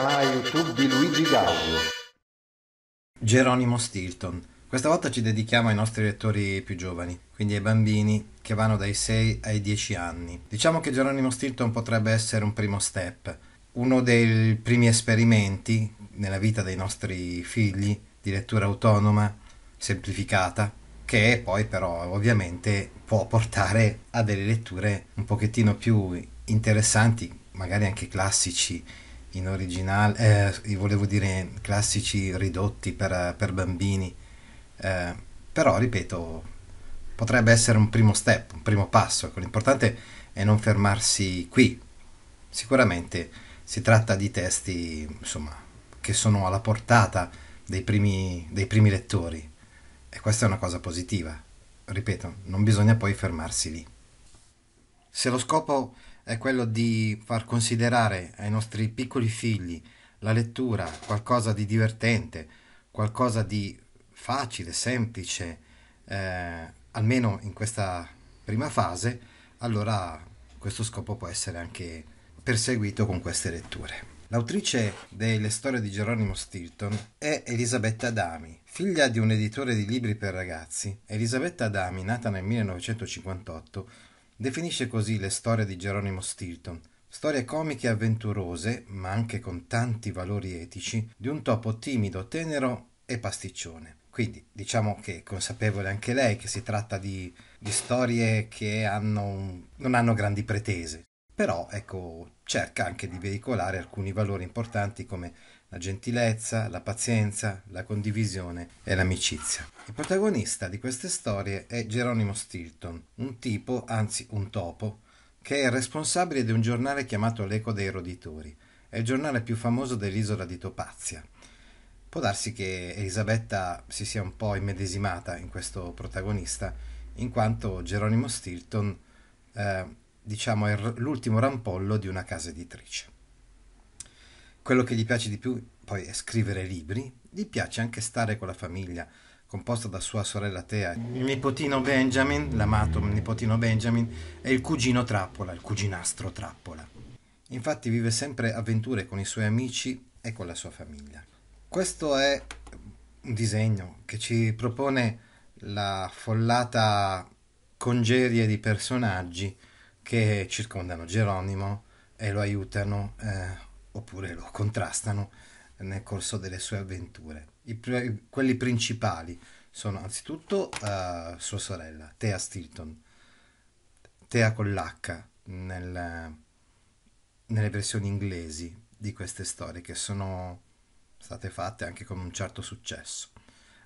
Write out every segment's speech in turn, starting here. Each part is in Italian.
canale YouTube di Luigi Gaudio. Geronimo Stilton. Questa volta ci dedichiamo ai nostri lettori più giovani, quindi ai bambini che vanno dai 6 ai 10 anni. Diciamo che Geronimo Stilton potrebbe essere un primo step, uno dei primi esperimenti nella vita dei nostri figli di lettura autonoma, semplificata, che poi però ovviamente può portare a delle letture un pochettino più interessanti, magari anche classici in originale, eh, volevo dire classici ridotti per, per bambini, eh, però ripeto, potrebbe essere un primo step, un primo passo, ecco. l'importante è non fermarsi qui, sicuramente si tratta di testi insomma, che sono alla portata dei primi, dei primi lettori e questa è una cosa positiva, ripeto, non bisogna poi fermarsi lì. Se lo scopo è quello di far considerare ai nostri piccoli figli la lettura qualcosa di divertente, qualcosa di facile, semplice, eh, almeno in questa prima fase, allora questo scopo può essere anche perseguito con queste letture. L'autrice delle storie di Geronimo Stilton è Elisabetta Adami, figlia di un editore di libri per ragazzi. Elisabetta Adami, nata nel 1958, Definisce così le storie di Geronimo Stilton, storie comiche e avventurose, ma anche con tanti valori etici, di un topo timido, tenero e pasticcione. Quindi diciamo che è consapevole anche lei che si tratta di, di storie che hanno, non hanno grandi pretese, però ecco, cerca anche di veicolare alcuni valori importanti come la gentilezza, la pazienza, la condivisione e l'amicizia. Il protagonista di queste storie è Geronimo Stilton, un tipo, anzi un topo, che è responsabile di un giornale chiamato L'Eco dei Roditori. È il giornale più famoso dell'isola di Topazia. Può darsi che Elisabetta si sia un po' immedesimata in questo protagonista, in quanto Geronimo Stilton, eh, diciamo, è l'ultimo rampollo di una casa editrice. Quello che gli piace di più poi è scrivere libri, gli piace anche stare con la famiglia composta da sua sorella Tea, il nipotino Benjamin, l'amato nipotino Benjamin, e il cugino Trappola, il cuginastro Trappola. Infatti vive sempre avventure con i suoi amici e con la sua famiglia. Questo è un disegno che ci propone la follata congerie di personaggi che circondano Geronimo e lo aiutano eh, oppure lo contrastano nel corso delle sue avventure. I, quelli principali sono anzitutto uh, sua sorella, Thea Stilton, Thea con l'H nel, nelle versioni inglesi di queste storie che sono state fatte anche con un certo successo.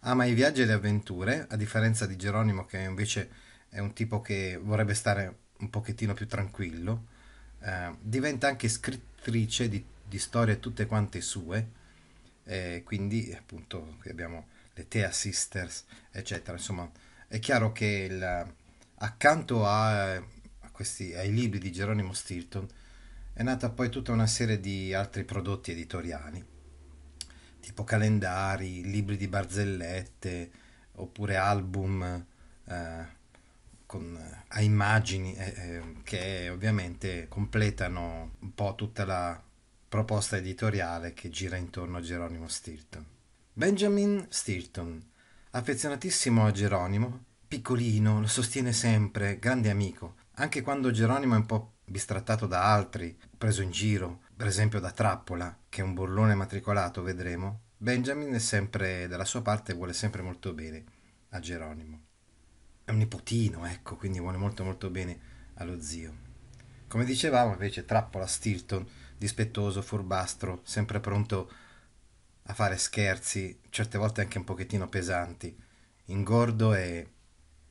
Ama i viaggi e le avventure, a differenza di Geronimo che invece è un tipo che vorrebbe stare un pochettino più tranquillo, eh, diventa anche scrittrice di di storie tutte quante sue, eh, quindi appunto qui abbiamo le Thea Sisters, eccetera. Insomma, è chiaro che il, accanto a, a questi, ai libri di Geronimo Stilton è nata poi tutta una serie di altri prodotti editoriali, tipo calendari, libri di barzellette, oppure album eh, con, a immagini eh, eh che ovviamente completano un po' tutta la proposta editoriale che gira intorno a Geronimo Stilton. Benjamin Stilton, affezionatissimo a Geronimo, piccolino, lo sostiene sempre, grande amico, anche quando Geronimo è un po' bistrattato da altri, preso in giro, per esempio da Trappola, che è un burlone matricolato, vedremo, Benjamin è sempre dalla sua parte e vuole sempre molto bene a Geronimo. È un nipotino, ecco, quindi vuole molto molto bene allo zio. Come dicevamo invece Trappola Stilton dispettoso, furbastro, sempre pronto a fare scherzi, certe volte anche un pochettino pesanti, ingordo e,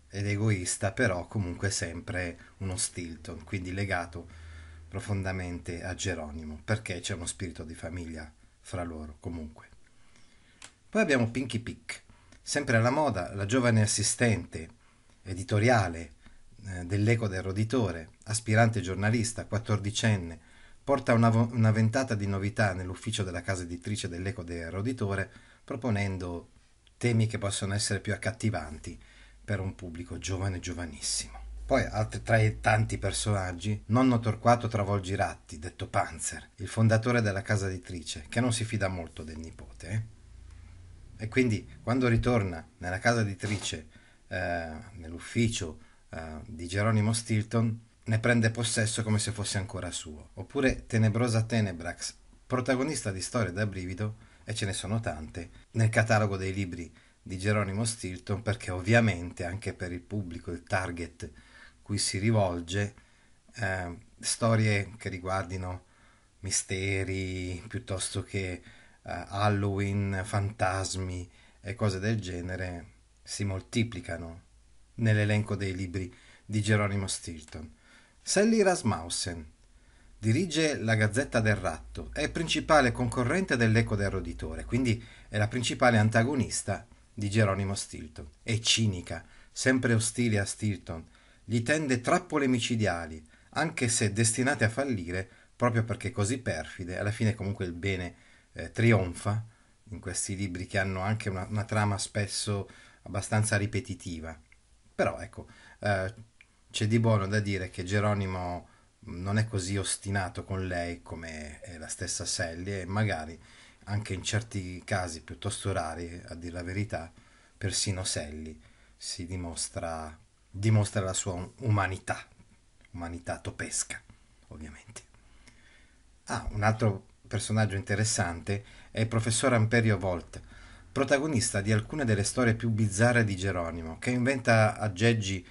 ed egoista, però comunque sempre uno Stilton, quindi legato profondamente a Geronimo, perché c'è uno spirito di famiglia fra loro comunque. Poi abbiamo Pinky Pick, sempre alla moda, la giovane assistente editoriale eh, dell'Eco del Roditore, aspirante giornalista, quattordicenne, porta una, una ventata di novità nell'ufficio della casa editrice dell'Eco del Roditore, proponendo temi che possono essere più accattivanti per un pubblico giovane e giovanissimo. Poi altri tra i tanti personaggi, nonno Torquato Travolgiratti, detto Panzer, il fondatore della casa editrice, che non si fida molto del nipote. Eh? E quindi quando ritorna nella casa editrice, eh, nell'ufficio eh, di Geronimo Stilton, ne prende possesso come se fosse ancora suo. Oppure Tenebrosa Tenebrax, protagonista di storie da brivido, e ce ne sono tante, nel catalogo dei libri di Geronimo Stilton, perché ovviamente anche per il pubblico, il target cui si rivolge, eh, storie che riguardino misteri piuttosto che eh, Halloween, fantasmi e cose del genere si moltiplicano nell'elenco dei libri di Geronimo Stilton. Sally Rasmussen. Dirige la Gazzetta del Ratto, è principale concorrente dell'Eco del Roditore, quindi è la principale antagonista di Geronimo Stilton. È cinica, sempre ostile a Stilton, gli tende trappole micidiali, anche se destinate a fallire proprio perché così perfide, alla fine comunque il bene eh, trionfa in questi libri che hanno anche una, una trama spesso abbastanza ripetitiva. Però ecco, eh, c'è di buono da dire che Geronimo non è così ostinato con lei come è la stessa Sally e magari anche in certi casi piuttosto rari, a dire la verità, persino Sally si dimostra, dimostra la sua um-, umanità, umanità topesca, ovviamente. Ah, un altro personaggio interessante è il professor Amperio Volt, protagonista di alcune delle storie più bizzarre di Geronimo, che inventa aggeggi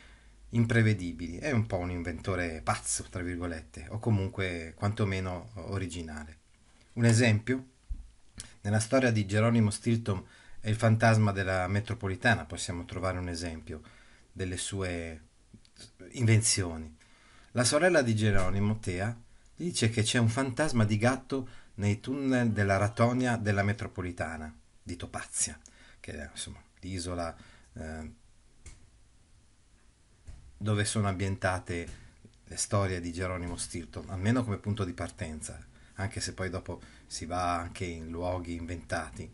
imprevedibili. È un po' un inventore pazzo, tra virgolette, o comunque quantomeno originale. Un esempio? Nella storia di Geronimo Stilton e il fantasma della metropolitana possiamo trovare un esempio delle sue invenzioni. La sorella di Geronimo, Tea, dice che c'è un fantasma di gatto nei tunnel della Ratonia della metropolitana di Topazia, che è insomma, l'isola eh, dove sono ambientate le storie di Geronimo Stilton, almeno come punto di partenza, anche se poi dopo si va anche in luoghi inventati,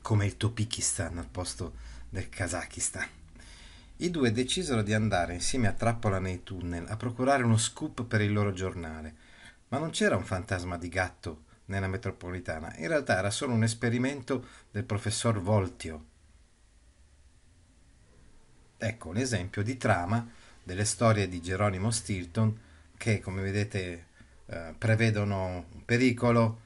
come il Topikistan al posto del Kazakistan. I due decisero di andare insieme a Trappola nei tunnel a procurare uno scoop per il loro giornale, ma non c'era un fantasma di gatto nella metropolitana, in realtà era solo un esperimento del professor Voltio, Ecco un esempio di trama delle storie di Geronimo Stilton che, come vedete, eh, prevedono un pericolo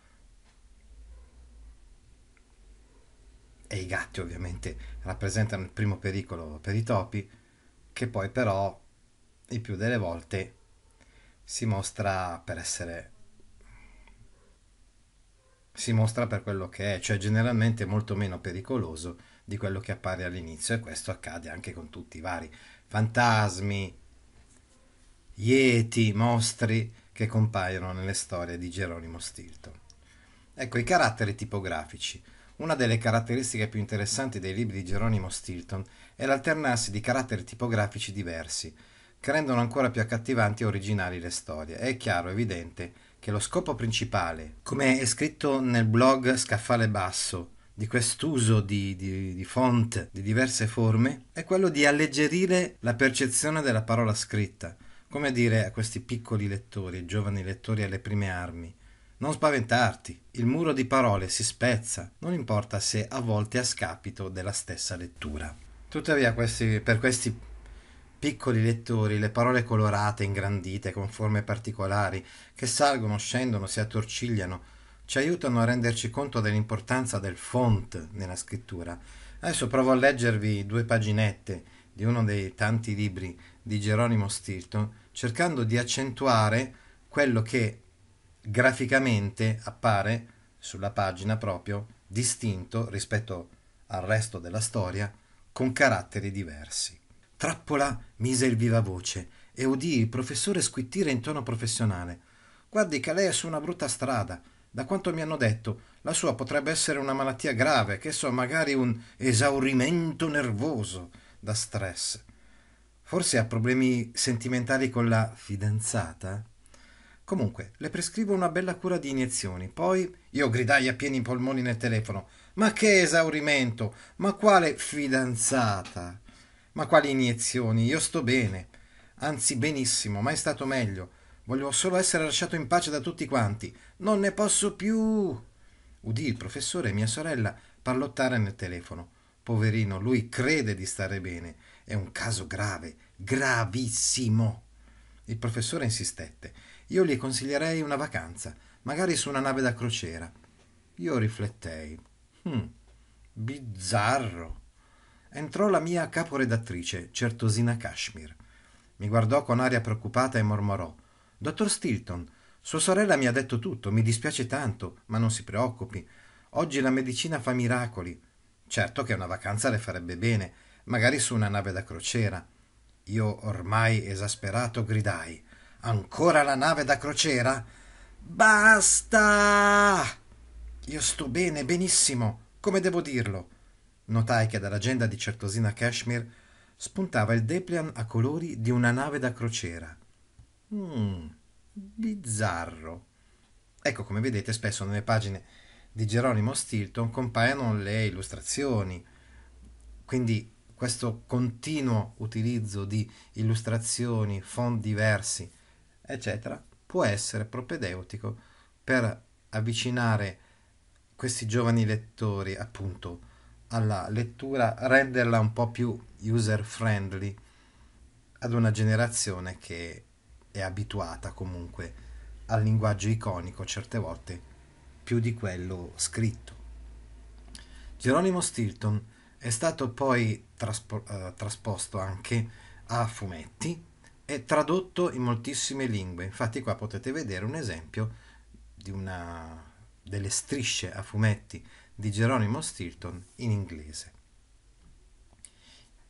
e i gatti ovviamente rappresentano il primo pericolo per i topi, che poi però il più delle volte si mostra per essere si mostra per quello che è, cioè generalmente molto meno pericoloso di quello che appare all'inizio e questo accade anche con tutti i vari fantasmi, ieti, mostri che compaiono nelle storie di Geronimo Stilton. Ecco i caratteri tipografici. Una delle caratteristiche più interessanti dei libri di Geronimo Stilton è l'alternarsi di caratteri tipografici diversi, che rendono ancora più accattivanti e originali le storie. È chiaro, evidente, che lo scopo principale, come è scritto nel blog Scaffale Basso, di quest'uso di, di, di, font di diverse forme è quello di alleggerire la percezione della parola scritta, come dire a questi piccoli lettori, giovani lettori alle prime armi. Non spaventarti, il muro di parole si spezza, non importa se a volte a scapito della stessa lettura. Tuttavia questi, per questi piccoli lettori le parole colorate, ingrandite, con forme particolari, che salgono, scendono, si attorcigliano, ci aiutano a renderci conto dell'importanza del font nella scrittura. Adesso provo a leggervi due paginette di uno dei tanti libri di Geronimo Stilton, cercando di accentuare quello che graficamente appare sulla pagina proprio distinto rispetto al resto della storia con caratteri diversi. Trappola mise il viva voce e udì il professore squittire in tono professionale. Guardi che lei è su una brutta strada. Da quanto mi hanno detto, la sua potrebbe essere una malattia grave, che so, magari un esaurimento nervoso da stress. Forse ha problemi sentimentali con la fidanzata? Comunque, le prescrivo una bella cura di iniezioni. Poi io gridai a pieni polmoni nel telefono. Ma che esaurimento! Ma quale fidanzata! Ma quali iniezioni! Io sto bene. Anzi, benissimo, mai stato meglio. Voglio solo essere lasciato in pace da tutti quanti. Non ne posso più. Udì il professore e mia sorella parlottare nel telefono. Poverino, lui crede di stare bene. È un caso grave, gravissimo. Il professore insistette. Io gli consiglierei una vacanza, magari su una nave da crociera. Io riflettei. Hm, bizzarro. Entrò la mia caporedattrice, certosina Kashmir. Mi guardò con aria preoccupata e mormorò dottor stilton sua sorella mi ha detto tutto mi dispiace tanto ma non si preoccupi oggi la medicina fa miracoli certo che una vacanza le farebbe bene magari su una nave da crociera io ormai esasperato gridai ancora la nave da crociera basta io sto bene benissimo come devo dirlo notai che dall'agenda di certosina Kashmir spuntava il deplian a colori di una nave da crociera Mm, bizzarro. Ecco, come vedete, spesso nelle pagine di Geronimo Stilton compaiono le illustrazioni, quindi questo continuo utilizzo di illustrazioni, font diversi, eccetera, può essere propedeutico per avvicinare questi giovani lettori appunto alla lettura, renderla un po' più user friendly ad una generazione che è abituata comunque al linguaggio iconico certe volte più di quello scritto. Geronimo Stilton è stato poi traspo- eh, trasposto anche a fumetti e tradotto in moltissime lingue. Infatti qua potete vedere un esempio di una delle strisce a fumetti di Geronimo Stilton in inglese.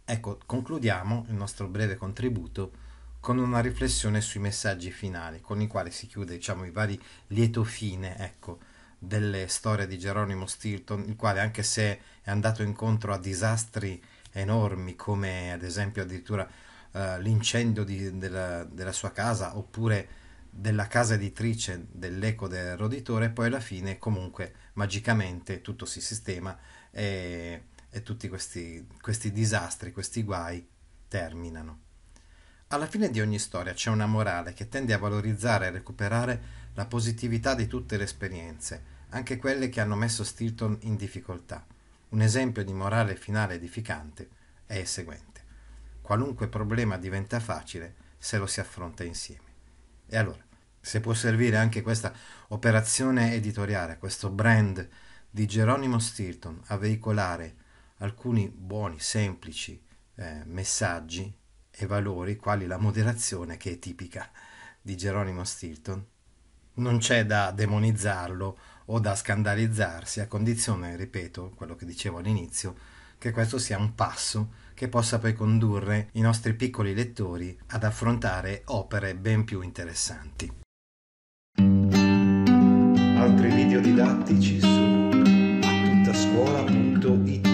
Ecco, concludiamo il nostro breve contributo con una riflessione sui messaggi finali, con i quali si chiude diciamo, i vari lieto fine ecco, delle storie di Geronimo Stilton, il quale anche se è andato incontro a disastri enormi come ad esempio addirittura uh, l'incendio di, della, della, sua casa oppure della casa editrice dell'eco del roditore, poi alla fine comunque magicamente tutto si sistema e, e tutti questi, questi disastri, questi guai terminano. Alla fine di ogni storia c'è una morale che tende a valorizzare e recuperare la positività di tutte le esperienze, anche quelle che hanno messo Stilton in difficoltà. Un esempio di morale finale edificante è il seguente. Qualunque problema diventa facile se lo si affronta insieme. E allora, se può servire anche questa operazione editoriale, questo brand di Geronimo Stilton a veicolare alcuni buoni, semplici eh, messaggi e valori quali la moderazione che è tipica di Geronimo Stilton. Non c'è da demonizzarlo o da scandalizzarsi, a condizione, ripeto, quello che dicevo all'inizio, che questo sia un passo che possa poi condurre i nostri piccoli lettori ad affrontare opere ben più interessanti. Altri video didattici su attuttascuola.it